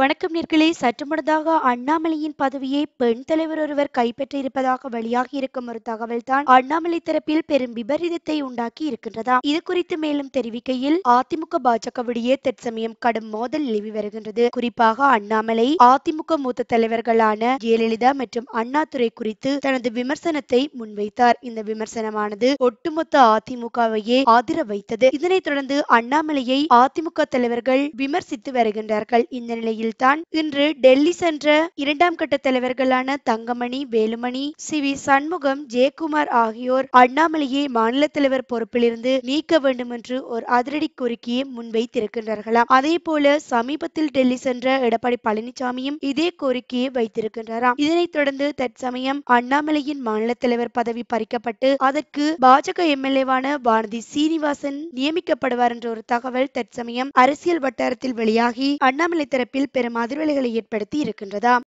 வணக்கம் நேர்களே சற்று அண்ணாமலையின் பதவியை பெண் தலைவர் ஒருவர் கைப்பற்றியிருப்பதாக வெளியாகி இருக்கும் ஒரு தகவல் தான் அண்ணாமலை தரப்பில் பெரும் விபரீதத்தை உண்டாக்கி இருக்கின்றதா இது குறித்து மேலும் தெரிவிக்கையில் அதிமுக பாஜகவிடையே தற்சமயம் கடும் மோதல் நிலவி வருகின்றது குறிப்பாக அண்ணாமலை அதிமுக மூத்த தலைவர்களான ஜெயலலிதா மற்றும் அண்ணாதுரை குறித்து தனது விமர்சனத்தை முன்வைத்தார் இந்த விமர்சனமானது ஒட்டுமொத்த அதிமுகவையே ஆதிர வைத்தது இதனைத் தொடர்ந்து அண்ணாமலையை அதிமுக தலைவர்கள் விமர்சித்து வருகின்றார்கள் இந்த நிலையில் நிலையில்தான் இன்று டெல்லி சென்ற இரண்டாம் கட்ட தலைவர்களான தங்கமணி வேலுமணி சி வி சண்முகம் ஜெயக்குமார் ஆகியோர் அண்ணாமலையை மாநில தலைவர் பொறுப்பிலிருந்து நீக்க வேண்டும் என்று ஒரு அதிரடி கோரிக்கையை முன்வைத்திருக்கின்றார்களாம் அதே போல சமீபத்தில் டெல்லி சென்ற எடப்பாடி பழனிசாமியும் இதே கோரிக்கையை வைத்திருக்கின்றாராம் இதனைத் தொடர்ந்து தற்சமயம் அண்ணாமலையின் மாநில தலைவர் பதவி பறிக்கப்பட்டு அதற்கு பாஜக எம்எல்ஏவான பாரதி சீனிவாசன் நியமிக்கப்படுவார் என்ற ஒரு தகவல் தற்சமயம் அரசியல் வட்டாரத்தில் வெளியாகி அண்ணாமலை தரப்பில் பெரும் அதிர்வலைகளை ஏற்படுத்தி இருக்கின்றதாம்